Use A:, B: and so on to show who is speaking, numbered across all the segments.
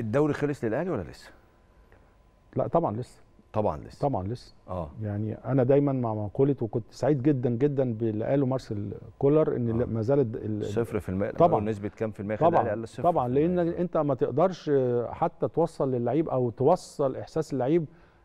A: الدوري خلص للاهلي ولا لسه؟ لا طبعا لسه طبعا لسه طبعا لسه اه يعني انا دايما مع مقوله وكنت سعيد جدا جدا باللي قاله مارسيل كولر ان آه. ما زالت صفر في المية طبعا نسبه كام في المية طبعا قال طبعا لان انت ما تقدرش حتى توصل للعيب او توصل احساس اللعيب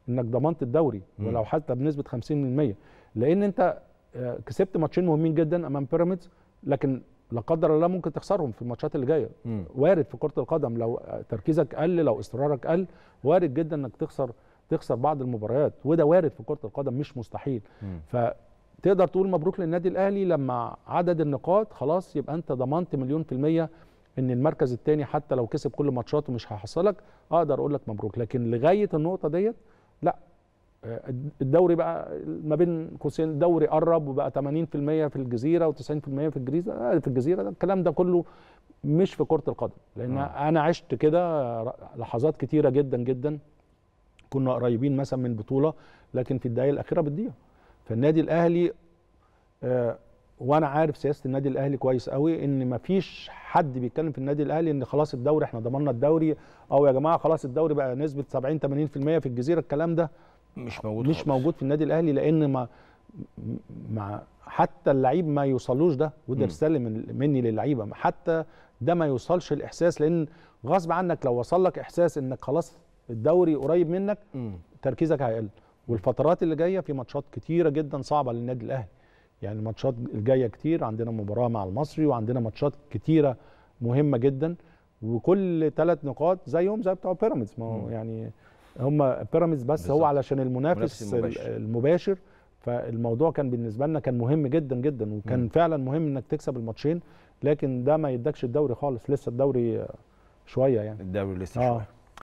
A: انك ضمنت الدوري م. ولو حتى بنسبه 50% لان انت آه، كسبت ماتشين مهمين جدا امام بيراميدز لكن لا قدر الله ممكن تخسرهم في الماتشات اللي جايه وارد في كره القدم لو تركيزك قل لو اصرارك قل وارد جدا انك تخسر تخسر بعض المباريات وده وارد في كره القدم مش مستحيل مم. فتقدر تقول مبروك للنادي الاهلي لما عدد النقاط خلاص يبقى انت ضمنت مليون في الميه ان المركز الثاني حتى لو كسب كل ماتشاته مش هيحصلك اقدر اقول لك مبروك لكن لغايه النقطه ديت لا آه، الدوري بقى ما بين قوسين الدوري قرب وبقى 80% في الجزيره و90% في الجزيره آه، في الجزيره ده الكلام ده كله مش في كره القدم لان آه. انا عشت كده لحظات كتيره جدا جدا كنا قريبين مثلا من البطوله لكن في الدقائق الاخيره بتضيع فالنادي الاهلي آه وانا عارف سياسه النادي الاهلي كويس قوي ان مفيش حد بيتكلم في النادي الاهلي ان خلاص الدوري احنا ضمننا الدوري او يا جماعه خلاص الدوري بقى نسبه 70 80% في الجزيره الكلام ده مش موجود مش خالص. موجود في النادي الاهلي لان ما ما حتى اللعيب ما يوصلوش ده وده رساله من مني للعيبه حتى ده ما يوصلش الاحساس لان غصب عنك لو وصل لك احساس انك خلاص الدوري قريب منك م. تركيزك هيقل والفترات اللي جايه في ماتشات كتيره جدا صعبه للنادي الاهلي يعني الماتشات الجايه كتير عندنا مباراه مع المصري وعندنا ماتشات كتيره مهمه جدا وكل ثلاث نقاط زيهم زي بتوع بيراميدز ما هو يعني هم بيراميدز بس بالزبط. هو علشان المنافس المباشر. المباشر فالموضوع كان بالنسبه لنا كان مهم جدا جدا وكان م. فعلا مهم انك تكسب الماتشين لكن ده ما يدكش الدوري خالص لسه الدوري شويه يعني الدوري لسه آه. شويه